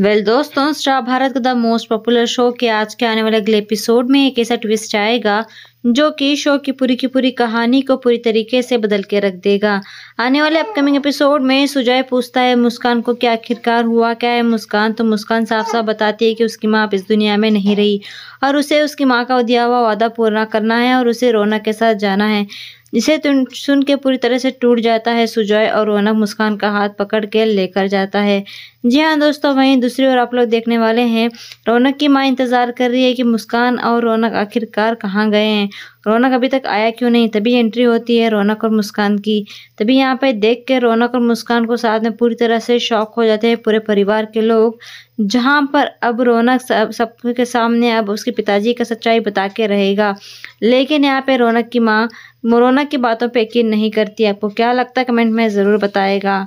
well दोस्तों star Bharat का the most popular show के आज के आने वाले अगले एपिसोड में एक ऐसा ट्विस्ट आएगा जो कि शो की पूरी की पूरी कहानी को पूरी तरीके से बदल के रख देगा आने वाले अपकमिंग एपिसोड में सुजय पूछता है मुस्कान को क्या आखिरकार हुआ क्या है मुस्कान तो मुस्कान साफ साफ बताती है कि उसकी माँ अब इस दुनिया में नहीं रही और उसे उसकी माँ का दिया हुआ वादा पूरा करना है और उसे रोना के साथ जाना है जिसे सुन के पूरी तरह से टूट जाता है सुजॉय और रौनक मुस्कान का हाथ पकड़ के लेकर जाता है जी हाँ दोस्तों वहीं दूसरी ओर आप लोग देखने वाले हैं रौनक की माँ इंतज़ार कर रही है कि मुस्कान और रौनक आखिरकार कहाँ गए हैं रौनक अभी तक आया क्यों नहीं तभी एंट्री होती है रौनक और मुस्कान की तभी यहाँ पे देख के रौनक और मुस्कान को साथ में पूरी तरह से शौक हो जाते हैं पूरे परिवार के लोग जहाँ पर अब रौनक सब सबके सामने अब उसके पिताजी का सच्चाई बता के रहेगा लेकिन यहाँ पे रौनक की माँ मोरोना की बातों पे यकीन नहीं करती आपको क्या लगता है कमेंट में ज़रूर बताएगा